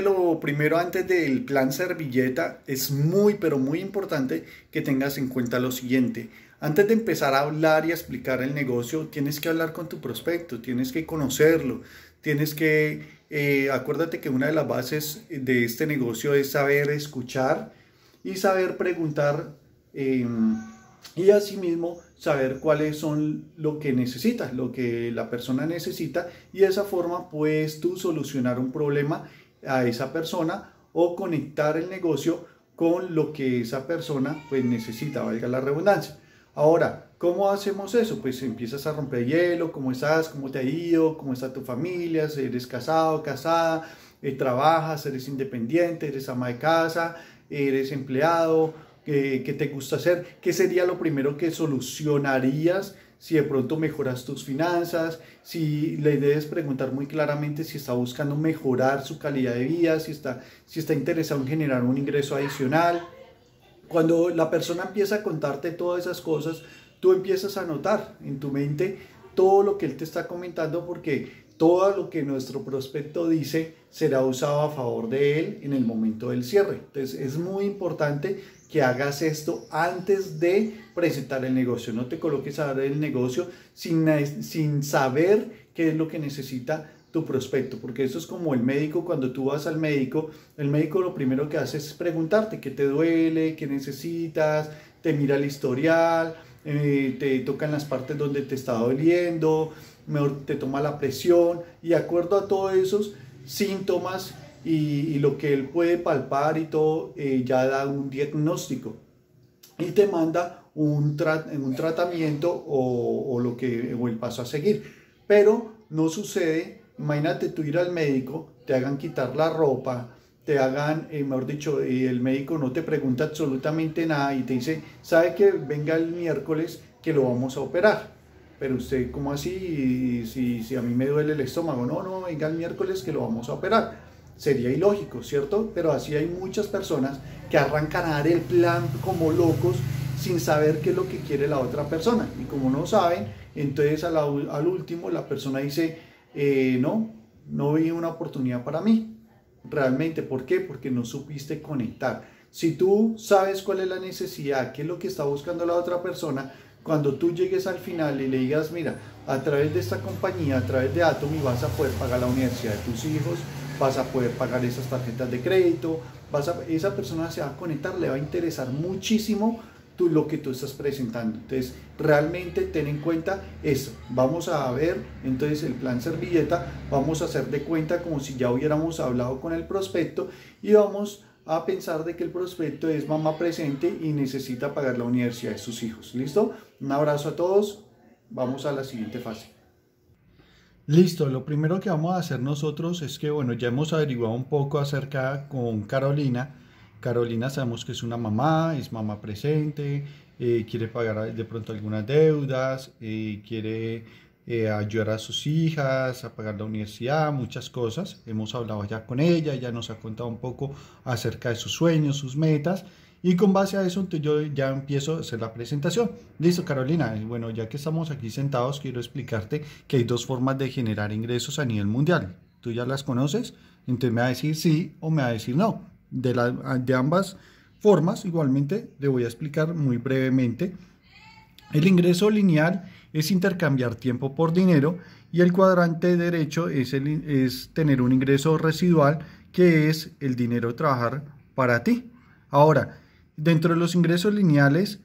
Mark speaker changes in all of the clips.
Speaker 1: lo primero antes del plan servilleta es muy pero muy importante que tengas en cuenta lo siguiente. Antes de empezar a hablar y a explicar el negocio, tienes que hablar con tu prospecto, tienes que conocerlo, tienes que, eh, acuérdate que una de las bases de este negocio es saber escuchar y saber preguntar em, y asimismo saber cuáles son lo que necesitas, lo que la persona necesita y de esa forma puedes tú solucionar un problema a esa persona o conectar el negocio con lo que esa persona pues necesita, valga la redundancia. Ahora, ¿cómo hacemos eso? Pues empiezas a romper hielo, cómo estás, cómo te ha ido, cómo está tu familia, si eres casado, casada, eh, trabajas, eres independiente, eres ama de casa, eres empleado, qué qué te gusta hacer, qué sería lo primero que solucionarías si de pronto mejoras tus finanzas, si le debes preguntar muy claramente si está buscando mejorar su calidad de vida, si está, si está interesado en generar un ingreso adicional. Cuando la persona empieza a contarte todas esas cosas, tú empiezas a notar en tu mente todo lo que él te está comentando porque todo lo que nuestro prospecto dice será usado a favor de él en el momento del cierre. Entonces es muy importante que hagas esto antes de presentar el negocio. No te coloques a dar el negocio sin, sin saber qué es lo que necesita tu prospecto, porque eso es como el médico, cuando tú vas al médico, el médico lo primero que hace es preguntarte qué te duele, qué necesitas, te mira el historial, eh, te tocan las partes donde te está doliendo, te toma la presión y de acuerdo a todos esos síntomas y, lo que él puede palpar y todo, eh, ya da un diagnóstico y te manda un, un tratamiento o, lo que, o el paso a seguir. Pero no sucede, imagínate tú ir al médico, te hagan quitar la ropa, te hagan, eh, mejor dicho, el médico no te pregunta absolutamente nada y te dice, sabe que venga el miércoles que lo vamos a operar. Pero usted, ¿cómo así? Si, si a mí me duele el estómago, no, no, venga el miércoles que lo vamos a operar sería ilógico, ¿cierto? Pero así hay muchas personas que arrancan a dar el plan como locos sin saber qué es lo que quiere la otra persona. Y como no saben, entonces al, último la persona dice, eh, no, no vi una oportunidad para mí. Realmente, ¿por qué? Porque no supiste conectar. Si tú sabes cuál es la necesidad, qué es lo que está buscando la otra persona, cuando tú llegues al final y le digas, mira, a través de esta compañía, a través de Atomy vas a poder pagar la universidad de tus hijos, vas a poder pagar esas tarjetas de crédito, vas esa persona se va a conectar, le va a interesar muchísimo tú, lo que tú estás presentando. Entonces, realmente ten en cuenta eso. Vamos a ver, entonces, el plan servilleta, vamos a hacer de cuenta como si ya hubiéramos hablado con el prospecto y vamos a pensar de que el prospecto es mamá presente y necesita pagar la universidad de sus hijos. ¿Listo? Un abrazo a todos. Vamos a la siguiente fase. Listo, lo primero que vamos a hacer nosotros es que, bueno, ya hemos averiguado un poco acerca con Carolina. Carolina sabemos que es una mamá, es mamá presente, eh, quiere pagar de pronto algunas deudas, eh, quiere eh, ayudar a sus hijas, a pagar la universidad, muchas cosas. Hemos hablado ya con ella, ya nos ha contado un poco acerca de sus sueños, sus metas y con base a eso, yo ya empiezo a hacer la presentación. Listo, Carolina. Eh, bueno, ya que estamos aquí sentados, quiero explicarte que hay dos formas de generar ingresos a nivel mundial. Tú ya las conoces, entonces me va a decir sí o me va a decir no. De, ah, de ambas formas, igualmente, le voy a explicar muy brevemente. El ingreso lineal es intercambiar tiempo por dinero y el cuadrante derecho es, el, es tener un ingreso residual que es el dinero trabajar para ti. Ahora, Dentro de los ingresos lineales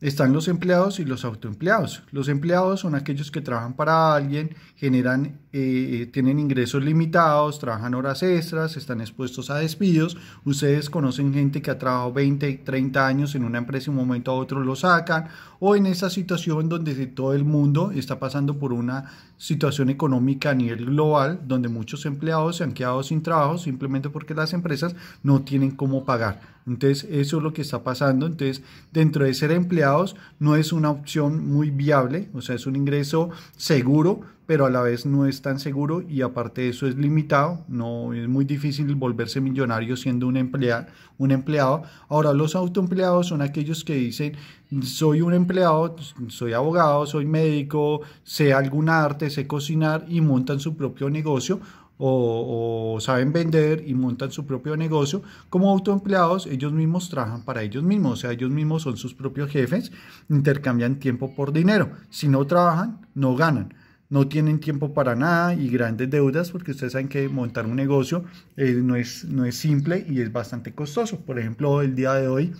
Speaker 1: están los empleados y los autoempleados. Los empleados son aquellos que trabajan para alguien, generan, eh, eh, tienen ingresos limitados, trabajan horas extras, están expuestos a despidos. Ustedes conocen gente que ha trabajado 20, 30 años en una empresa y un momento a otro lo sacan, o en esa situación donde todo el mundo está pasando por una situación económica a nivel global, donde muchos empleados se han quedado sin trabajo simplemente porque las empresas no tienen cómo pagar entonces, eso es lo que está pasando. Entonces, dentro de ser empleados no es una opción muy viable, o sea, es un ingreso seguro, pero a la vez no es tan seguro y aparte de eso es limitado, no es muy difícil volverse millonario siendo un, empleado, un empleado. Ahora, los autoempleados son aquellos que dicen, soy un empleado, soy abogado, soy médico, sé algún arte, sé cocinar y montan su propio negocio o, saben vender y montan su propio negocio, como autoempleados ellos mismos trabajan para ellos mismos, o sea, ellos mismos son sus propios jefes, intercambian tiempo por dinero. Si no trabajan, no ganan. No tienen tiempo para nada y grandes deudas porque ustedes saben que montar un negocio eh, no, es, no es simple y es bastante costoso. Por ejemplo, el día de hoy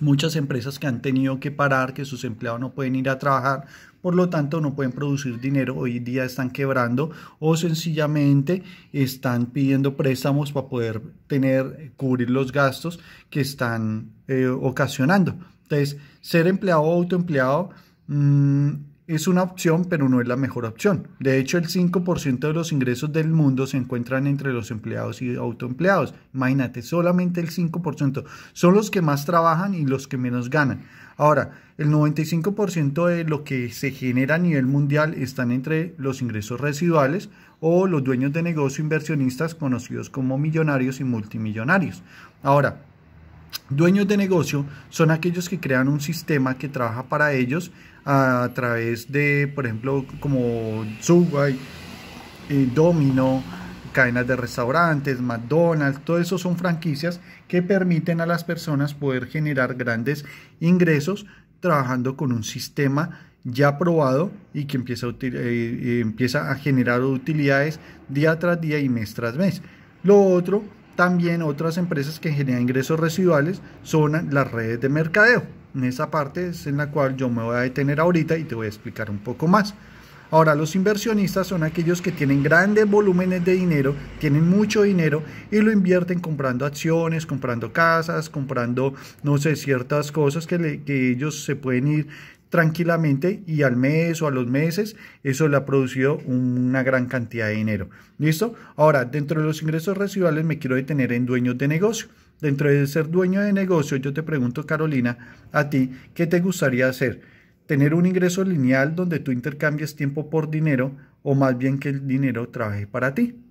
Speaker 1: muchas empresas que han tenido que parar, que sus empleados no pueden ir a trabajar, por lo tanto no pueden producir dinero, hoy día están quebrando o sencillamente están pidiendo préstamos para poder tener, eh, cubrir los gastos que están eh, ocasionando. Entonces, ser empleado o autoempleado mm, es una opción, pero no es la mejor opción. De hecho, el 5% de los ingresos del mundo se encuentran entre los empleados y autoempleados. Imagínate, solamente el 5%. Son los que más trabajan y los que menos ganan. Ahora, el 95% de lo que se genera a nivel mundial están entre los ingresos residuales o los dueños de negocio inversionistas conocidos como millonarios y multimillonarios. Ahora, Dueños de negocio son aquellos que crean un sistema que trabaja para ellos a través de, por ejemplo, como Subway, eh, Domino, cadenas de restaurantes, McDonald's, todo eso son franquicias que permiten a las personas poder generar grandes ingresos trabajando con un sistema ya probado y que empieza a, eh, eh, empieza a generar utilidades día tras día y mes tras mes. Lo otro también otras empresas que generan ingresos residuales son las redes de mercadeo. En esa parte es en la cual yo me voy a detener ahorita y te voy a explicar un poco más. Ahora, los inversionistas son aquellos que tienen grandes volúmenes de dinero, tienen mucho dinero y lo invierten comprando acciones, comprando casas, comprando, no sé, ciertas cosas que, ellos se pueden ir tranquilamente y al mes o a los meses eso le ha producido una gran cantidad de dinero. ¿Listo? Ahora, dentro de los ingresos residuales me quiero detener en dueños de negocio. Dentro de ser dueño de negocio, yo te pregunto, Carolina, a ti, ¿qué te gustaría hacer? ¿Tener un ingreso lineal donde tú intercambies tiempo por dinero o más bien que el dinero trabaje para ti?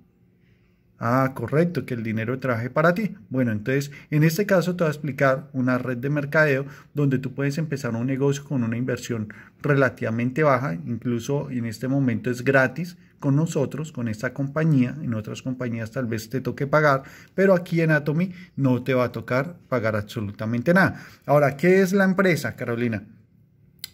Speaker 1: Ah, correcto, que el dinero traje para ti. Bueno, entonces en este caso te voy a explicar una red de mercadeo donde tú puedes empezar un negocio con una inversión relativamente baja, incluso en este momento es gratis con nosotros, con esta compañía. En otras compañías tal vez te toque pagar, pero aquí en Atomy no te va a tocar pagar absolutamente nada. Ahora, ¿qué es la empresa, Carolina?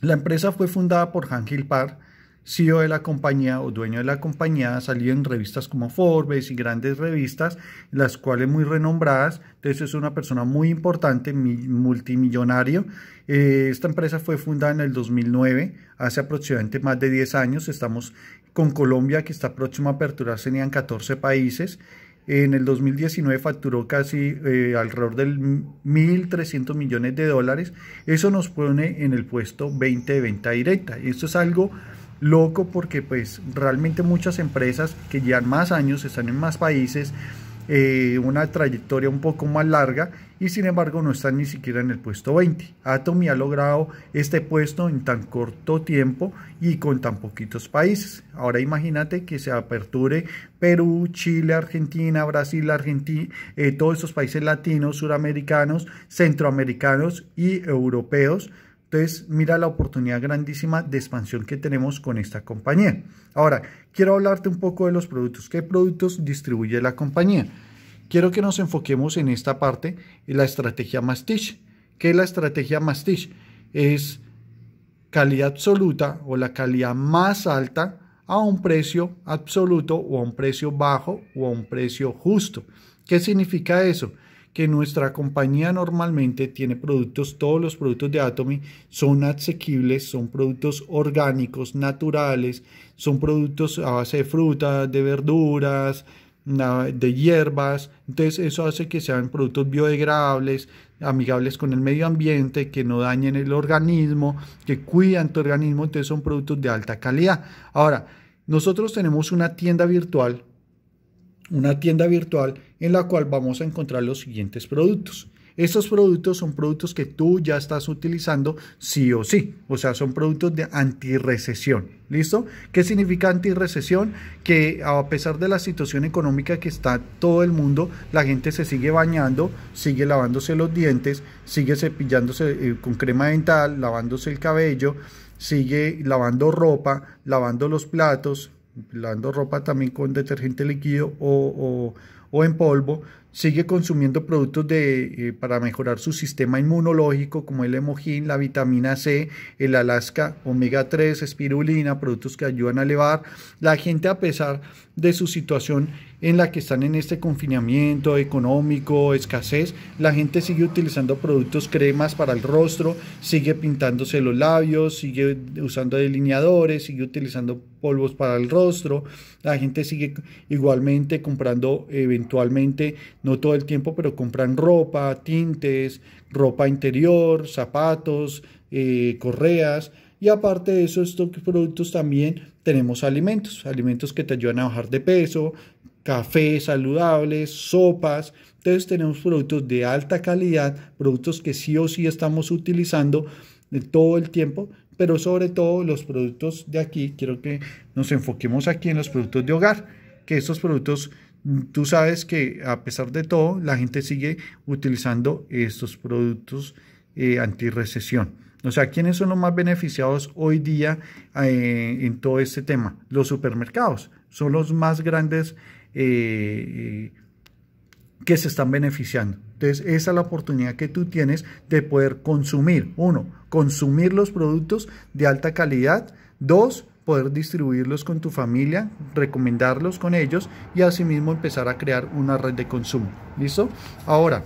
Speaker 1: La empresa fue fundada por Hangil Park. CEO de la compañía o dueño de la compañía, salió en revistas como Forbes y grandes revistas, las cuales muy renombradas. Entonces es una persona muy importante, multimillonario. Eh, esta empresa fue fundada en el 2009, hace aproximadamente más de 10 años. Estamos con Colombia, que está próxima a aperturarse en 14 países. En el 2019 facturó casi eh, alrededor de 1.300 millones de dólares. Eso nos pone en el puesto 20 de venta directa. Esto es algo loco porque pues realmente muchas empresas que llevan más años, están en más países, eh, una trayectoria un poco más larga y sin embargo no están ni siquiera en el puesto 20. Atomy ha logrado este puesto en tan corto tiempo y con tan poquitos países. Ahora imagínate que se aperture Perú, Chile, Argentina, Brasil, Argentina, eh, todos estos países latinos, suramericanos, centroamericanos y europeos entonces, mira la oportunidad grandísima de expansión que tenemos con esta compañía. Ahora, quiero hablarte un poco de los productos. ¿Qué productos distribuye la compañía? Quiero que nos enfoquemos en esta parte y la estrategia Mastiche. ¿Qué es la estrategia mastich? Es calidad absoluta o la calidad más alta a un precio absoluto o a un precio bajo o a un precio justo. ¿Qué significa eso? que nuestra compañía normalmente tiene productos, todos los productos de Atomy son asequibles, son productos orgánicos, naturales, son productos a base de frutas, de verduras, de hierbas. Entonces eso hace que sean productos biodegradables, amigables con el medio ambiente, que no dañen el organismo, que cuidan tu organismo. Entonces son productos de alta calidad. Ahora, nosotros tenemos una tienda virtual una tienda virtual en la cual vamos a encontrar los siguientes productos. Estos productos son productos que tú ya estás utilizando sí o sí, o sea, son productos de antirrecesión. ¿Listo? ¿Qué significa antirrecesión? Que a pesar de la situación económica que está todo el mundo, la gente se sigue bañando, sigue lavándose los dientes, sigue cepillándose eh, con crema dental, lavándose el cabello, sigue lavando ropa, lavando los platos, lavando ropa también con detergente líquido o, en polvo, sigue consumiendo productos de, eh, para mejorar su sistema inmunológico, como el hemojín, la vitamina C, el Alaska omega 3, espirulina, productos que ayudan a elevar. La gente, a pesar de su situación en la que están en este confinamiento económico, escasez, la gente sigue utilizando productos cremas para el rostro, sigue pintándose los labios, sigue usando delineadores, sigue utilizando polvos para el rostro, la gente sigue igualmente comprando eventualmente, no todo el tiempo, pero compran ropa, tintes, ropa interior, zapatos, eh, correas. Y aparte de eso, estos productos también tenemos alimentos, alimentos que te ayudan a bajar de peso, café saludables, sopas. Entonces tenemos productos de alta calidad, productos que sí o sí estamos utilizando eh, todo el tiempo, pero sobre todo los productos de aquí, quiero que nos enfoquemos aquí en los productos de hogar, que estos productos, mm, tú sabes que a pesar de todo, la gente sigue utilizando estos productos eh, antirrecesión. O sea, ¿quiénes son los más beneficiados hoy día eh, en todo este tema? Los supermercados son los más grandes eh, que se están beneficiando. Entonces, esa es la oportunidad que tú tienes de poder consumir, uno, consumir los productos de alta calidad, dos, poder distribuirlos con tu familia, recomendarlos con ellos y asimismo empezar a crear una red de consumo. ¿Listo? Ahora,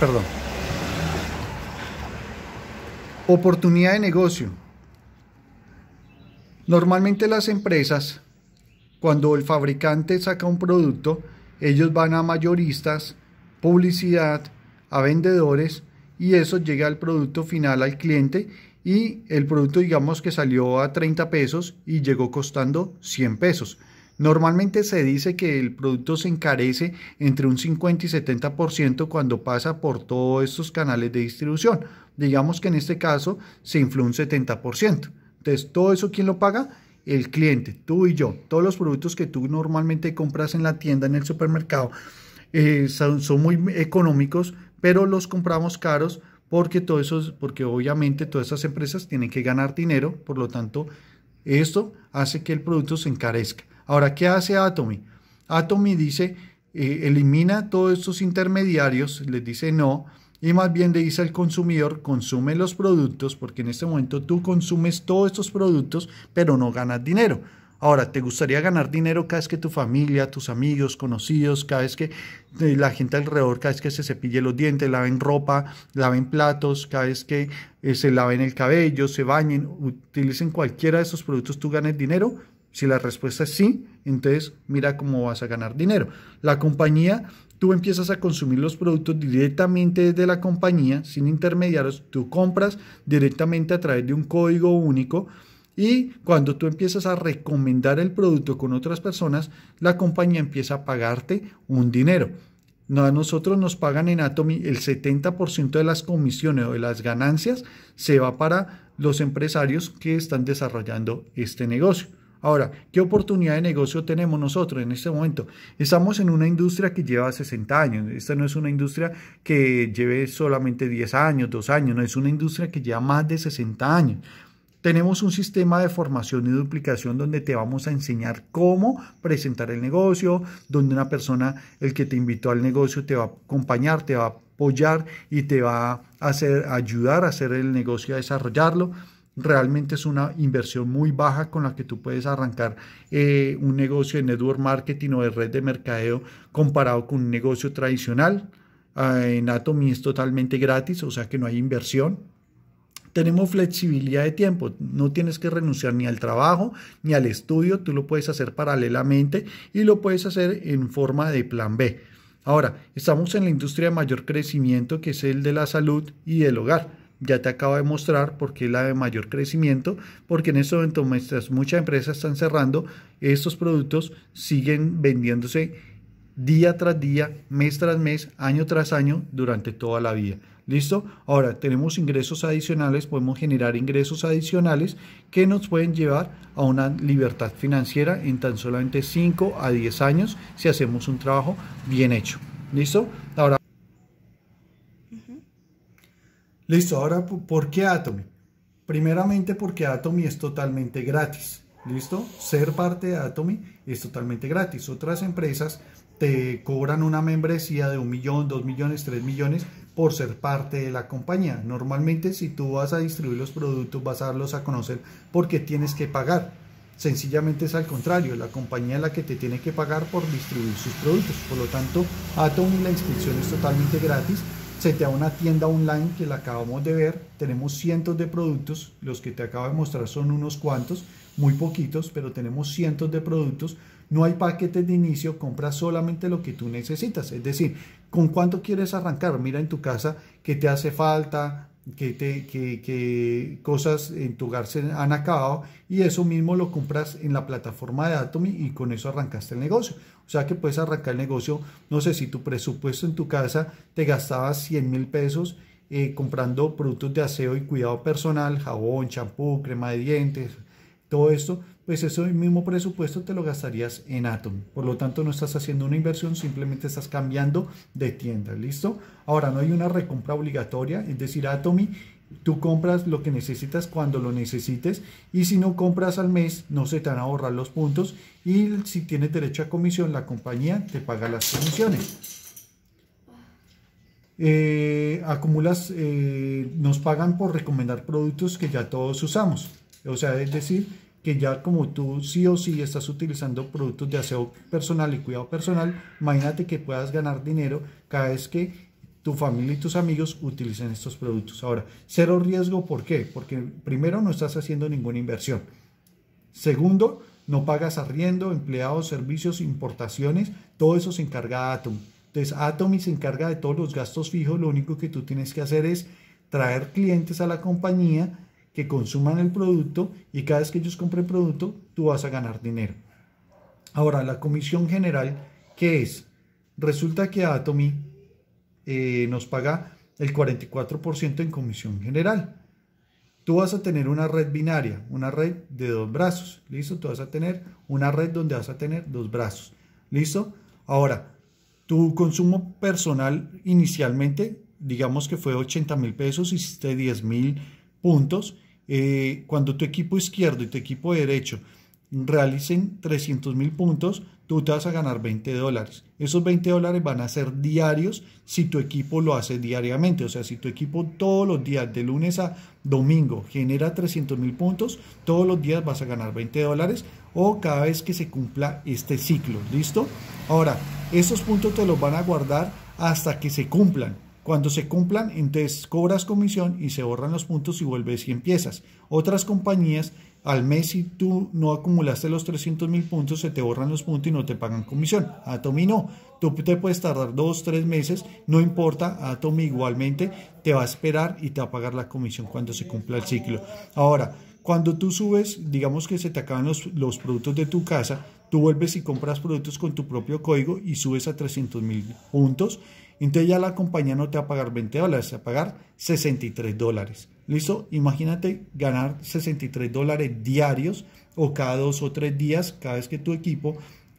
Speaker 1: perdón. Oportunidad de negocio. Normalmente las empresas, cuando el fabricante saca un producto, ellos van a mayoristas, publicidad, a vendedores y eso llega al producto final al cliente y el producto digamos que salió a 30 pesos y llegó costando 100 pesos. Normalmente se dice que el producto se encarece entre un 50 y 70% cuando pasa por todos estos canales de distribución. Digamos que en este caso se infló un 70%. Entonces, todo eso, ¿quién lo paga? El cliente, tú y yo. Todos los productos que tú normalmente compras en la tienda, en el supermercado, eh, son, muy económicos, pero los compramos caros porque, todo eso, porque obviamente todas esas empresas tienen que ganar dinero, por lo tanto, esto hace que el producto se encarezca. Ahora, ¿qué hace Atomy? Atomy dice, eh, elimina todos estos intermediarios, les dice no, y más bien le dice al consumidor, consume los productos, porque en este momento tú consumes todos estos productos, pero no ganas dinero. Ahora, ¿te gustaría ganar dinero cada vez que tu familia, tus amigos, conocidos, cada vez que eh, la gente alrededor, cada vez que se cepille los dientes, laven ropa, laven platos, cada vez que eh, se laven el cabello, se bañen, utilicen cualquiera de esos productos, tú ganes dinero? Si la respuesta es sí, entonces mira cómo vas a ganar dinero. La compañía tú empiezas a consumir los productos directamente desde la compañía, sin intermediarios, tú compras directamente a través de un código único y cuando tú empiezas a recomendar el producto con otras personas, la compañía empieza a pagarte un dinero. a nosotros nos pagan en Atomy el 70% de las comisiones o de las ganancias se va para los empresarios que están desarrollando este negocio. Ahora, ¿qué oportunidad de negocio tenemos nosotros en este momento? Estamos en una industria que lleva 60 años. Esta no es una industria que lleve solamente 10 años, 2 años. No, es una industria que lleva más de 60 años. Tenemos un sistema de formación y duplicación donde te vamos a enseñar cómo presentar el negocio, donde una persona, el que te invitó al negocio, te va a acompañar, te va a apoyar y te va a hacer, ayudar a hacer el negocio, a desarrollarlo realmente es una inversión muy baja con la que tú puedes arrancar eh, un negocio de network marketing o de red de mercadeo comparado con un negocio tradicional. Ah, en Atomy es totalmente gratis, o sea que no hay inversión. Tenemos flexibilidad de tiempo, no tienes que renunciar ni al trabajo ni al estudio, tú lo puedes hacer paralelamente y lo puedes hacer en forma de plan B. Ahora, estamos en la industria de mayor crecimiento que es el de la salud y el hogar ya te acabo de mostrar por qué la de mayor crecimiento, porque en este momento mientras muchas empresas están cerrando, estos productos siguen vendiéndose día tras día, mes tras mes, año tras año, durante toda la vida. ¿Listo? Ahora tenemos ingresos adicionales, podemos generar ingresos adicionales que nos pueden llevar a una libertad financiera en tan solamente 5 a 10 años si hacemos un trabajo bien hecho. ¿Listo? Ahora Listo, ahora, ¿por qué Atomy? Primeramente porque Atomy es totalmente gratis. ¿Listo? Ser parte de Atomy es totalmente gratis. Otras empresas te cobran una membresía de un millón, dos millones, tres millones por ser parte de la compañía. Normalmente si tú vas a distribuir los productos, vas a darlos a conocer porque tienes que pagar. Sencillamente es al contrario, la compañía es la que te tiene que pagar por distribuir sus productos. Por lo tanto, Atomy la inscripción es totalmente gratis se te da una tienda online que la acabamos de ver. Tenemos cientos de productos, los que te acabo de mostrar son unos cuantos, muy poquitos, pero tenemos cientos de productos. No hay paquetes de inicio, compra solamente lo que tú necesitas. Es decir, ¿con cuánto quieres arrancar? Mira en tu casa qué te hace falta, que, te, que, que, cosas en tu hogar se han acabado y eso mismo lo compras en la plataforma de Atomi y con eso arrancaste el negocio. O sea que puedes arrancar el negocio, no sé si tu presupuesto en tu casa te gastabas 100 mil pesos eh, comprando productos de aseo y cuidado personal, jabón, champú, crema de dientes, todo esto, pues ese mismo presupuesto te lo gastarías en Atom. Por lo tanto, no estás haciendo una inversión, simplemente estás cambiando de tienda, ¿listo? Ahora, no hay una recompra obligatoria, es decir, Atomy Tú compras lo que necesitas cuando lo necesites y si no compras al mes no se te van a ahorrar los puntos y si tienes derecho a comisión la compañía te paga las comisiones. Eh, acumulas, eh, nos pagan por recomendar productos que ya todos usamos. O sea, es decir, que ya como tú sí o sí estás utilizando productos de aseo personal y cuidado personal, imagínate que puedas ganar dinero cada vez que tu familia y tus amigos utilicen estos productos. Ahora, cero riesgo, ¿por qué? Porque primero no estás haciendo ninguna inversión. Segundo, no pagas arriendo, empleados, servicios, importaciones, todo eso se encarga Atom. Entonces, Atomy se encarga de todos los gastos fijos, lo único que tú tienes que hacer es traer clientes a la compañía, que consuman el producto y cada vez que ellos compren producto, tú vas a ganar dinero. Ahora, la comisión general, ¿qué es? Resulta que Atomy eh, nos paga el 44% en comisión general. Tú vas a tener una red binaria, una red de dos brazos. ¿Listo? Tú vas a tener una red donde vas a tener dos brazos. ¿Listo? Ahora, tu consumo personal inicialmente, digamos que fue 80 mil pesos, hiciste 10 mil puntos eh, cuando tu equipo izquierdo y tu equipo derecho realicen 300 mil puntos, tú te vas a ganar 20 dólares. Esos 20 dólares van a ser diarios si tu equipo lo hace diariamente. O sea, si tu equipo todos los días, de lunes a domingo, genera 300 mil puntos, todos los días vas a ganar 20 dólares o cada vez que se cumpla este ciclo. ¿Listo? Ahora, esos puntos te los van a guardar hasta que se cumplan. Cuando se cumplan, entonces cobras comisión y se borran los puntos y vuelves y empiezas. Otras compañías, al mes si tú no acumulaste los 300 mil puntos, se te borran los puntos y no te pagan comisión. Atomi no. Tú te puedes tardar dos, tres meses, no importa. Atomi igualmente te va a esperar y te va a pagar la comisión cuando se cumpla el ciclo. Ahora, cuando tú subes, digamos que se te acaban los, los productos de tu casa, tú vuelves y compras productos con tu propio código y subes a 300 mil puntos entonces ya la compañía no te va a pagar 20 dólares, te va a pagar 63 dólares. ¿Listo? Imagínate ganar 63 dólares diarios o cada dos o tres días, cada vez que tu equipo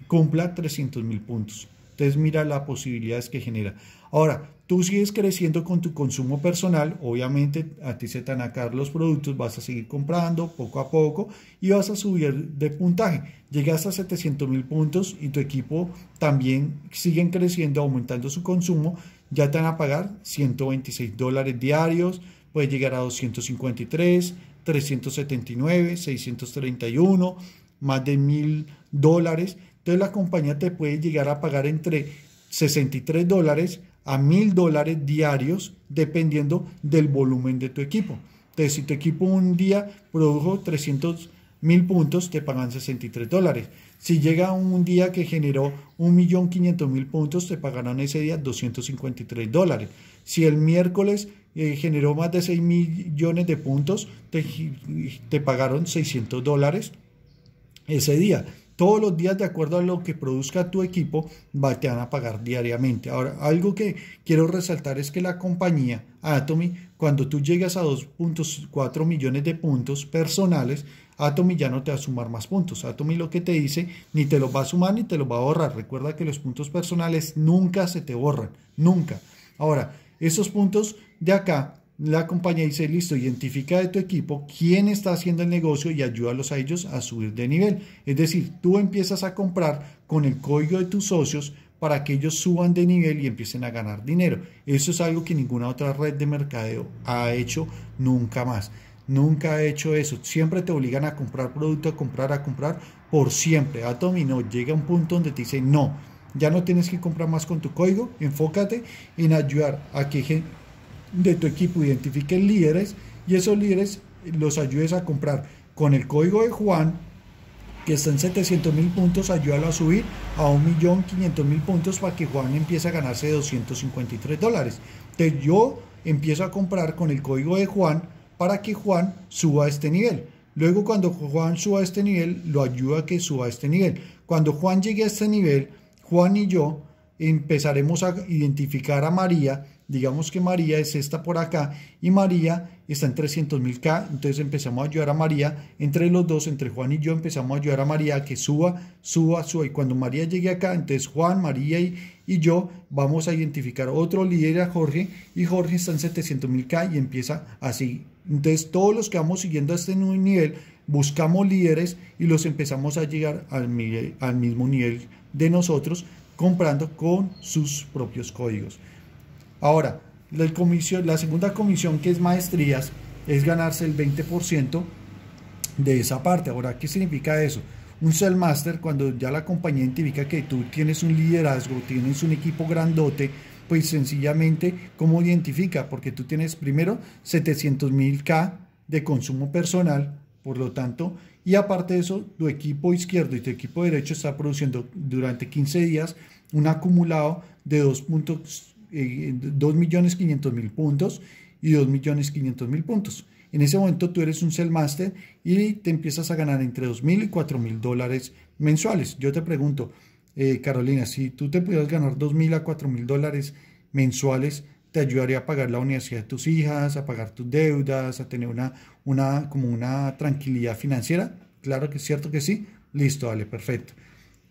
Speaker 1: cumpla 300 mil puntos. Ustedes mira las posibilidades que genera. Ahora, tú sigues creciendo con tu consumo personal, obviamente a ti se te van a caer los productos, vas a seguir comprando poco a poco y vas a subir de puntaje. Llegas a 700 mil puntos y tu equipo también sigue creciendo, aumentando su consumo, ya te van a pagar 126 dólares diarios, puedes llegar a 253, 379, 631, más de mil dólares. Entonces la compañía te puede llegar a pagar entre 63 dólares a 1000 dólares diarios dependiendo del volumen de tu equipo. Entonces si tu equipo un día produjo 300 mil puntos te pagan 63 dólares. Si llega un día que generó 1.500.000 puntos, te pagarán ese día 253 dólares. Si el miércoles eh, generó más de 6 millones de puntos, te, te pagaron 600 dólares ese día todos los días de acuerdo a lo que produzca tu equipo, te van a pagar diariamente. Ahora, algo que quiero resaltar es que la compañía Atomy, cuando tú llegas a 2.4 millones de puntos personales, Atomy ya no te va a sumar más puntos. Atomy lo que te dice, ni te los va a sumar ni te los va a borrar. Recuerda que los puntos personales nunca se te borran, nunca. Ahora, esos puntos de acá la compañía dice, listo, identifica de tu equipo quién está haciendo el negocio y ayúdalos a ellos a subir de nivel. Es decir, tú empiezas a comprar con el código de tus socios para que ellos suban de nivel y empiecen a ganar dinero. Eso es algo que ninguna otra red de mercadeo ha hecho nunca más. Nunca ha hecho eso. Siempre te obligan a comprar producto, a comprar, a comprar, por siempre. Atomino llega llega un punto donde te dice, no, ya no tienes que comprar más con tu código, enfócate en ayudar a que de tu equipo identifique líderes y esos líderes los ayudes a comprar con el código de Juan que está en 700 mil puntos, ayúdalo a subir a 1.500.000 puntos para que Juan empiece a ganarse 253 dólares. Entonces yo empiezo a comprar con el código de Juan para que Juan suba a este nivel. Luego cuando Juan suba a este nivel, lo ayuda a que suba a este nivel. Cuando Juan llegue a este nivel, Juan y yo empezaremos a identificar a María digamos que María es esta por acá y María está en 300.000K, entonces empezamos a ayudar a María, entre los dos, entre Juan y yo empezamos a ayudar a María a que suba, suba, suba y cuando María llegue acá, entonces Juan, María y, yo vamos a identificar otro líder a Jorge y Jorge está en 700.000K y empieza así. Entonces todos los que vamos siguiendo a este nivel buscamos líderes y los empezamos a llegar al, al mismo nivel de nosotros comprando con sus propios códigos. Ahora, la, comisión, la segunda comisión que es maestrías es ganarse el 20% de esa parte. Ahora, ¿qué significa eso? Un Cell Master, cuando ya la compañía identifica que tú tienes un liderazgo, tienes un equipo grandote, pues sencillamente, ¿cómo identifica? Porque tú tienes primero 700 mil K de consumo personal, por lo tanto, y aparte de eso, tu equipo izquierdo y tu equipo derecho está produciendo durante 15 días un acumulado de 2. 2.500.000 eh, puntos y 2.500.000 puntos. En ese momento tú eres un sell master y te empiezas a ganar entre 2.000 y 4.000 dólares mensuales. Yo te pregunto, eh, Carolina, si tú te pudieras ganar 2.000 a 4.000 dólares mensuales, te ayudaría a pagar la universidad de tus hijas, a pagar tus deudas, a tener una, una, como una tranquilidad financiera. Claro que es cierto que sí. Listo, vale, perfecto.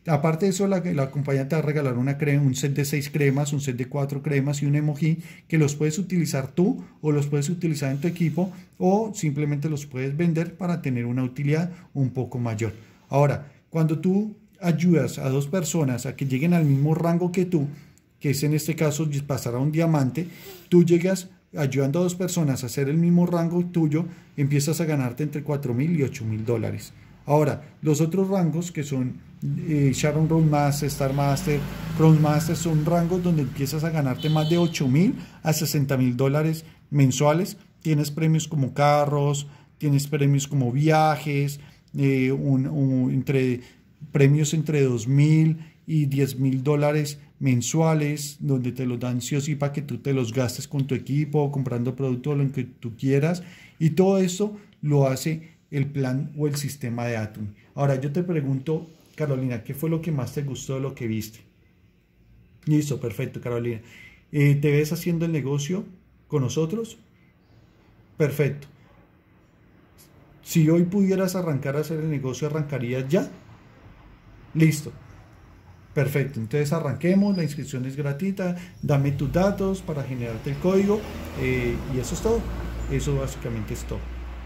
Speaker 1: Aparte de eso, la, compañía te va a regalar una crema, un set de seis cremas, un set de cuatro cremas y un emoji que los puedes utilizar tú o los puedes utilizar en tu equipo o simplemente los puedes vender para tener una utilidad un poco mayor. Ahora, cuando tú ayudas a dos personas a que lleguen al mismo rango que tú, que es en este caso pasar a un diamante, tú llegas ayudando a dos personas a hacer el mismo rango tuyo, empiezas a ganarte entre $4,000 mil y $8,000 mil dólares. Ahora, los otros rangos que son eh, Sharon Roadmaster, Star Master, Master son rangos donde empiezas a ganarte más de 8 mil a 60 mil dólares mensuales. Tienes premios como carros, tienes premios como viajes, eh, entre, premios entre 2 mil y 10 mil dólares mensuales, donde te los dan si o sí para que tú te los gastes con tu equipo, comprando productos, lo que tú quieras. Y todo eso lo hace el plan o el sistema de Atom. Ahora yo te pregunto, Carolina, ¿qué fue lo que más te gustó de lo que viste? Listo, perfecto, Carolina. Eh, ¿Te ves haciendo el negocio con nosotros? Perfecto. Si hoy pudieras arrancar a hacer el negocio, ¿arrancarías ya? Listo. Perfecto, entonces arranquemos, la inscripción es gratuita, dame tus datos para generarte el código eh, y eso es todo. Eso básicamente es todo.